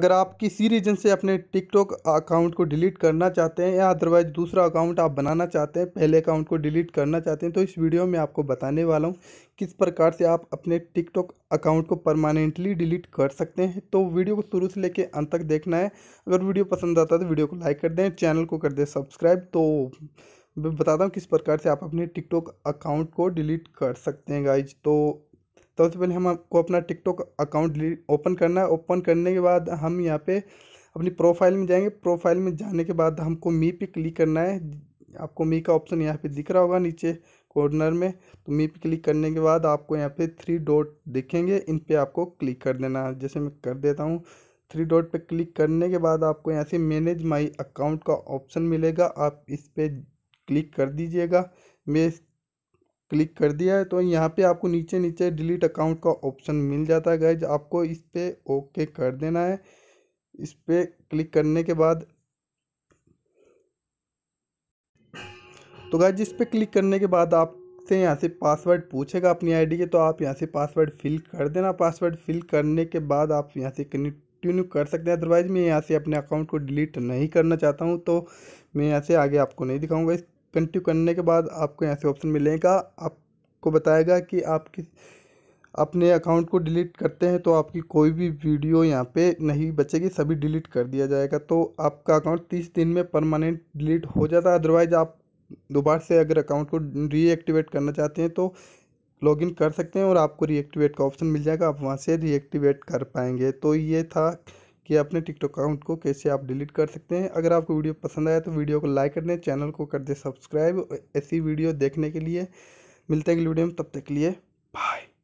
अगर आप किसी रीजन से अपने टिकटॉक अकाउंट को डिलीट करना चाहते हैं या अदरवाइज दूसरा अकाउंट आप बनाना चाहते हैं पहले अकाउंट को डिलीट करना चाहते हैं तो इस वीडियो में आपको बताने वाला हूं किस प्रकार से आप अपने टिकटॉक अकाउंट को परमानेंटली डिलीट कर सकते हैं तो वीडियो को शुरू से लेकर अंत तक देखना है अगर वीडियो पसंद आता है तो वीडियो को लाइक कर दें चैनल को कर दें सब्सक्राइब तो मैं बताता हूँ किस प्रकार से आप अपने टिकटॉक अकाउंट को डिलीट कर सकते हैं गाइज तो सबसे पहले हम आपको अपना टिकटॉक अकाउंट ओपन करना है ओपन करने के बाद हम यहाँ पे अपनी प्रोफाइल में जाएंगे प्रोफाइल में जाने के बाद हमको मी पे क्लिक करना है आपको मी का ऑप्शन यहाँ पे दिख रहा होगा नीचे कॉर्नर में तो मी पे क्लिक करने के बाद आपको यहाँ पे थ्री डॉट दिखेंगे इन पर आपको क्लिक कर देना है जैसे मैं कर देता हूँ थ्री डॉट पर क्लिक करने के बाद आपको यहाँ से मैनेज माई अकाउंट का ऑप्शन मिलेगा आप इस पर क्लिक कर दीजिएगा मैं इस क्लिक कर दिया है तो यहाँ पे आपको नीचे नीचे डिलीट अकाउंट का ऑप्शन मिल जाता है गैज आपको इस पर ओके कर देना है इस पर क्लिक करने के बाद तो गैज इस पर क्लिक करने के बाद आप से यहाँ से पासवर्ड पूछेगा अपनी आईडी के तो आप यहाँ से पासवर्ड फिल कर देना पासवर्ड फिल करने के बाद आप यहाँ से कंटिन्यू कर सकते हैं अदरवाइज़ मैं यहाँ से अपने अकाउंट को डिलीट नहीं करना चाहता हूँ तो मैं यहाँ से आगे आपको नहीं दिखाऊंगा इस कंटिन्यू करने के बाद आपको यहाँ से ऑप्शन मिलेगा आपको बताएगा कि आप किस अपने अकाउंट को डिलीट करते हैं तो आपकी कोई भी वीडियो यहाँ पे नहीं बचेगी सभी डिलीट कर दिया जाएगा तो आपका अकाउंट तीस दिन में परमानेंट डिलीट हो जाता है अदरवाइज़ आप दोबारा से अगर अकाउंट को रीएक्टिवेट करना चाहते हैं तो लॉगिन कर सकते हैं और आपको रीएक्टिवेट का ऑप्शन मिल जाएगा आप वहाँ से रीएक्टिवेट कर पाएंगे तो ये था कि अपने टिकटॉक अकाउंट को कैसे आप डिलीट कर सकते हैं अगर आपको वीडियो पसंद आया तो वीडियो को लाइक कर दें चैनल को कर दें सब्सक्राइब ऐसी वीडियो देखने के लिए मिलते हैं अगली वीडियो में तब तक के लिए बाय